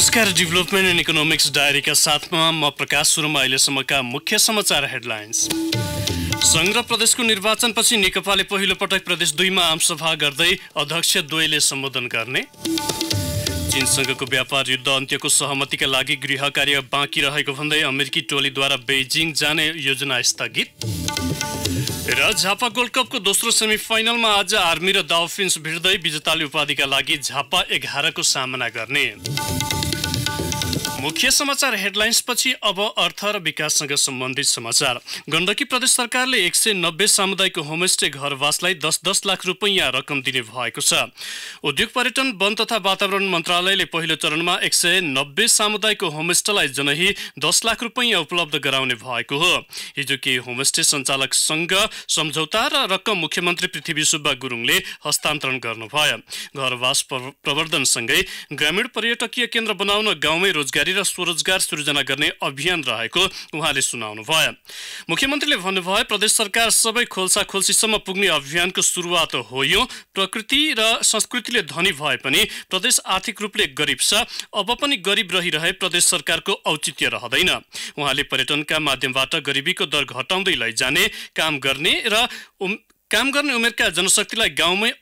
नमस्कार development and economics डायरीका साथमा म प्रकाश सुरुमा अहिलेसम्मका मुख्य समाचार हेडलाइन्स सङ्घ र प्रदेशको निर्वाचनपछि नेकपाले पहिलोपटक प्रदेश दुईमा आमसभा गर्दै अध्यक्ष द्वैले सम्बोधन गर्ने चीनसँगको व्यापार युद्ध अन्त्यको सहमतिका लागि गृह कार्य बाँकी रहेको भन्दै अमेरिकी टोलीद्वारा बेजिङ जाने योजना स्थगित र झापा गोल्ड कपको दोस्रो सेमी फाइनलमा आज आर्मी र डाउफिन्स भिड्दै विजेताले उपाधिका लागि झापा एघारको सामना गर्ने मुख्य समाचार हेडलाइन्स पछि अब अर्थ र विकाससँग सम्बन्धित समाचार गण्डकी प्रदेश सरकारले एक सय नब्बे सामुदायिक होमस्टे घरवासलाई दस दस लाख रुपैयाँ रकम दिने भएको छ उद्योग पर्यटन वन तथा वातावरण मन्त्रालयले पहिलो चरणमा एक सय नब्बे सामुदायिक होमस्टेलाई जनही दस लाख रुपैयाँ उपलब्ध गराउने भएको हो हिजो केही होमस्टे सञ्चालकसँग सम्झौता र रकम मुख्यमन्त्री पृथ्वी सुब्बा गुरुङले हस्तान्तरण गर्नुभयो घरवास प्रवर्धनसँगै ग्रामीण पर्यटकीय केन्द्र बनाउन गाउँमै रोज रोजगारी र स्वरोजगार सृजना गर्ने अभियान रहेको उहाँले सुनाउनुभयो मुख्यमन्त्रीले भन्नुभयो प्रदेश सरकार सबै खोल्सा खोल्सीसम्म पुग्ने अभियानको सुरुवात हो यो प्रकृति र संस्कृतिले धनी भए पनि प्रदेश आर्थिक रूपले गरिब छ अब पनि गरिब रहिरहे प्रदेश सरकारको औचित्य रहँदैन उहाँले पर्यटनका माध्यमबाट गरिबीको दर घटाउँदै लैजाने काम गर्ने र काम गर्ने उमेरका जनशक्तिलाई गाउँमै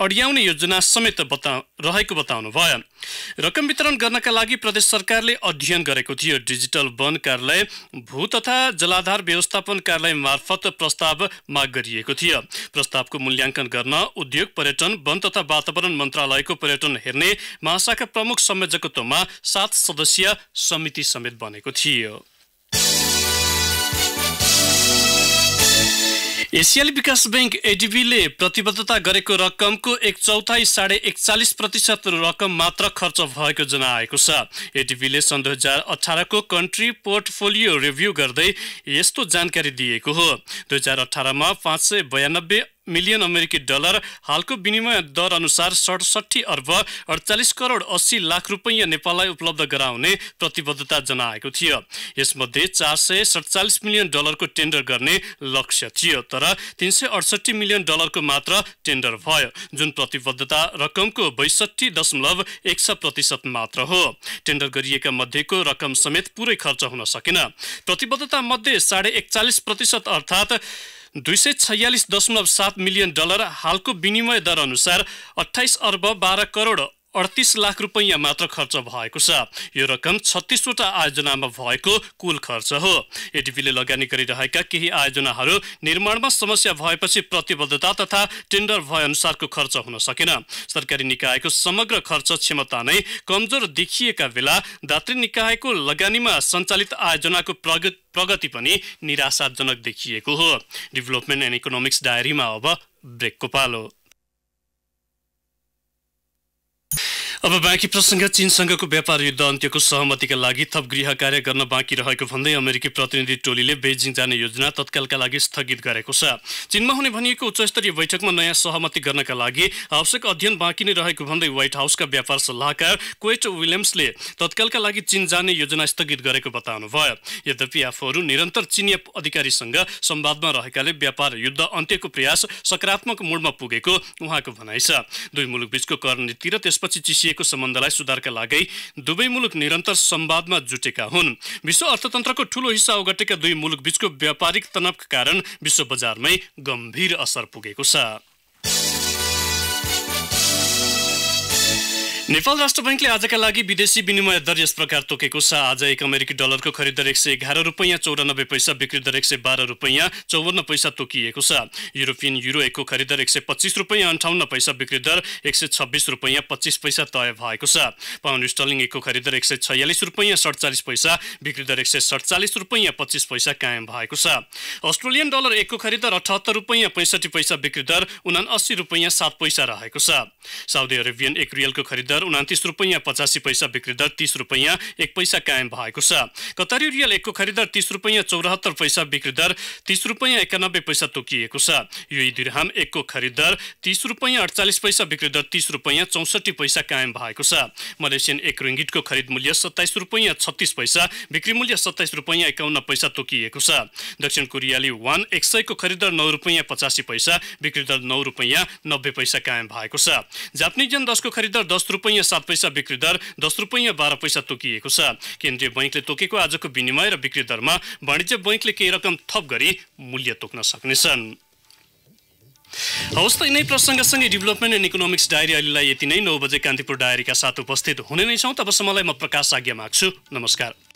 अड्याउने योजना समेत बता रहेको बताउनुभयो रकम वितरण गर्नका लागि प्रदेश सरकारले अध्ययन गरेको थियो डिजिटल वन कार्यालय भू तथा जलाधार व्यवस्थापन कार्यालय मार्फत प्रस्ताव माग गरिएको थियो प्रस्तावको मूल्याङ्कन गर्न उद्योग पर्यटन वन तथा वातावरण मन्त्रालयको पर्यटन हेर्ने महाशाखा प्रमुख संयोजकत्वमा सात सदस्यीय समिति समेत बनेको थियो एसियाली विकास ब्याङ्क एडिबीले प्रतिबद्धता गरेको रकमको एक चौथाइ साढे एकचालिस प्रतिशत रकम मात्र खर्च भएको जनाएको छ एडिबीले सन् दुई हजार अठारको कन्ट्री पोर्टफोलियो रिभ्यू गर्दै यस्तो जानकारी दिएको हो दुई हजार अठारमा पाँच सय बयानब्बे मिलियन अमेरिकी डलर हालको विनिमय दर अनुसार सडसठी अर्ब अडचालिस करोड अस्सी लाख रुपैयाँ नेपाललाई उपलब्ध गराउने प्रतिबद्धता जनाएको थियो यसमध्ये चार सय सडचालिस मिलियन डलरको टेन्डर गर्ने लक्ष्य थियो तर तिन सय अडसठी मिलियन डलरको मात्र टेन्डर भयो जुन प्रतिबद्धता रकमको बैसठी दशमलव एक सय प्रतिशत मात्र हो टेन्डर गरिएका मध्येको रकम समेत पुरै खर्च हुन सकेन प्रतिबद्धता मध्ये साढे एकचालिस प्रतिशत अर्थात् दुई सय छयालिस दशमलव सात मिलियन डलर हालको विनिमय दर अनुसार अठाइस अर्ब बाह्र करोड अडतिस लाख रुपैयाँ मात्र खर्च भएको छ यो रकम छत्तिसवटा आयोजनामा भएको कुल खर्च हो एडिपीले लगानी गरिरहेका केही आयोजनाहरू निर्माणमा समस्या भएपछि प्रतिबद्धता तथा टेन्डर भएअनुसारको खर्च हुन सकेन सरकारी निकायको समग्र खर्च क्षमता नै कमजोर देखिएका बेला दात्री निकायको लगानीमा सञ्चालित आयोजनाको प्रगति प्रगति पनि निराशाजनक देखिएको हो डेभलपमेन्ट एन्ड इकोनोमिक्स डायरीमा अब ब्रेकको पालो अब बाँकी प्रसङ्ग चीनसँगको व्यापार युद्ध अन्त्यको सहमतिका लागि थप गृह कार्य गर्न बाँकी रहेको भन्दै अमेरिकी प्रतिनिधि टोलीले बेजिङ जाने योजना तत्कालका लागि स्थगित गरेको छ चीनमा हुने भनिएको उच्चस्तरीय बैठकमा नयाँ सहमति गर्नका लागि आवश्यक अध्ययन बाँकी नै रहेको भन्दै व्हाइट हाउसका व्यापार सल्लाहकार क्वेट विलियम्सले तत्कालका लागि चीन जाने योजना स्थगित गरेको बताउनु भयो यद्यपि आफूहरू निरन्तर चिनिया अधिकारीसँग संवादमा रहेकाले व्यापार युद्ध अन्त्यको प्रयास सकारात्मक मोडमा पुगेको उहाँको भनाइ छ दुई मुलुकबीचको नीति र त्यसपछि चिसिया गाँसिएको सम्बन्धलाई सुधारका लागि दुवै मुलुक निरन्तर सम्वादमा जुटेका हुन् विश्व अर्थतन्त्रको ठूलो हिस्सा ओगटेका दुई मुलुक बीचको व्यापारिक तनावका कारण विश्व बजारमै गम्भीर असर पुगेको छ नेपाल राष्ट्र बैङ्कले आजका लागि विदेशी विनिमय दर यस प्रकार तोकेको छ आज एक अमेरिकी डलरको खरिद दर एक सय एघार रुपियाँ चौरानब्बे पैसा बिक्री दर एक सय बाह्र रुपियाँ चौवन्न पैसा तोकिएको छ युरोपियन युरो एकको खरिद दर एक सय पच्चिस रुपियाँ अन्ठाउन्न पैसा बिक्री दर एक सय छब्बिस रुपियाँ पच्चिस पैसा तय भएको छ पाउन्ड स्टलिङ एकको खरिद दर एक सय छयालिस रुपियाँ सडचालिस पैसा बिक्री दर एक सय सडचालिस रुपियाँ पच्चिस पैसा कायम भएको छ अस्ट्रेलियन डलर एकको खरिद दर अठहत्तर रुपियाँ पैँसठी पैसा बिक्री दर उना रुपियाँ सात पैसा रहेको छ साउदी अरेबियन एक रियलको खरिद दर उनातिस रुपियाँ पचासी पैसा बिक्री दर तिस रुपियाँ एक पैसा कायम भएको छ कतारी रियल एकको खरिदर तिस रुपियाँ चौरात्तर पैसा बिक्री दर तिस रुपियाँ एकानब्बे पैसा तोकिएको छ युई दिरहाम एकको खरिदर तिस रुपियाँ अडचालिस पैसा बिक्री दर तिस रुपियाँ चौसठी पैसा कायम भएको छ मलेसियन एक रिङ्गिटको खरिद मूल्य सत्ताइस रुपियाँ छत्तिस पैसा बिक्री मूल्य सत्ताइस रुपियाँ एकाउन्न पैसा तोकिएको छ दक्षिण कोरियाली वान एक सयको खरिदर नौ रुपियाँ पचासी पैसा बिक्री दर नौ रुपियाँ नब्बे पैसा कायम भएको छ जापानिजन दसको खरिदर दस रुपियाँ रुपैयाँ सात पैसा बिक्री दर दस रुपियाँ बाह्र पैसा तोकिएको छ केन्द्रीय बैङ्कले तोकेको आजको विनिमय र बिक्री दरमा वाणिज्य बैङ्कले केही रकम थप गरी मूल्य तोक्न सक्नेछन् हवस् त यिनै प्रसङ्गसँगै डेभलपमेन्ट एन्ड इकोनोमिक्स डायरी अहिलेलाई यति नै नौ बजे कान्तिपुर डायरीका साथ उपस्थित हुने नै छौँ तबसम्मलाई म प्रकाश आज्ञा माग्छु नमस्कार